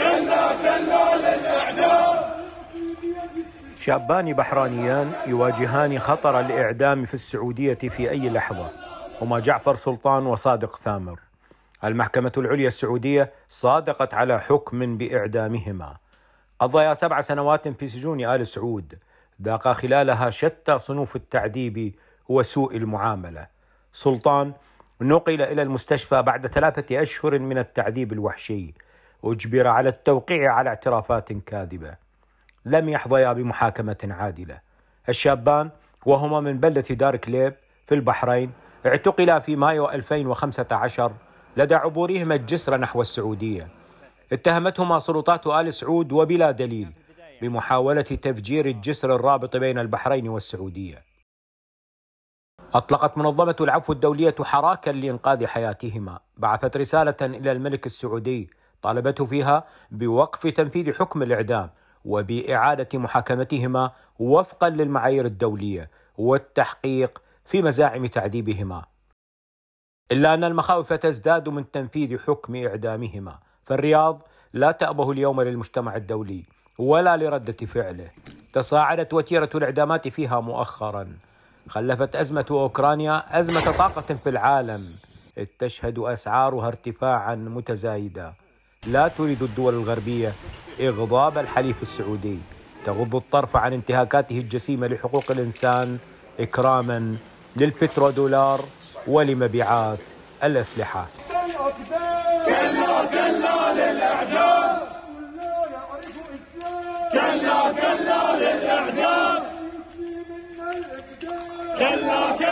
كلا كلا للإعدام شابان بحرانيان يواجهان خطر الإعدام في السعودية في أي لحظة هما جعفر سلطان وصادق ثامر المحكمة العليا السعودية صادقت على حكم بإعدامهما قضيا سبع سنوات في سجون آل سعود ذاقا خلالها شتى صنوف التعذيب وسوء المعاملة سلطان نقل إلى المستشفى بعد ثلاثة أشهر من التعذيب الوحشي أجبر على التوقيع على اعترافات كاذبة لم يحظيا بمحاكمة عادلة الشابان وهما من بلدة دار كليب في البحرين اعتقلا في مايو 2015 لدى عبورهما الجسر نحو السعودية اتهمتهما سلطات آل سعود وبلا دليل بمحاولة تفجير الجسر الرابط بين البحرين والسعودية أطلقت منظمة العفو الدولية حراكا لإنقاذ حياتهما بعثت رسالة إلى الملك السعودي طالبته فيها بوقف تنفيذ حكم الإعدام وبإعادة محاكمتهما وفقا للمعايير الدولية والتحقيق في مزاعم تعذيبهما إلا أن المخاوف تزداد من تنفيذ حكم إعدامهما فالرياض لا تأبه اليوم للمجتمع الدولي ولا لردة فعله تصاعدت وتيرة الإعدامات فيها مؤخرا خلفت أزمة أوكرانيا أزمة طاقة في العالم تشهد أسعارها ارتفاعا متزايدا لا تريد الدول الغربية إغضاب الحليف السعودي تغض الطرف عن انتهاكاته الجسيمة لحقوق الإنسان إكراما للبترودولار ولمبيعات الأسلحة كلا كلا للإعجاب كلا كلا للإعجاب كلا كلا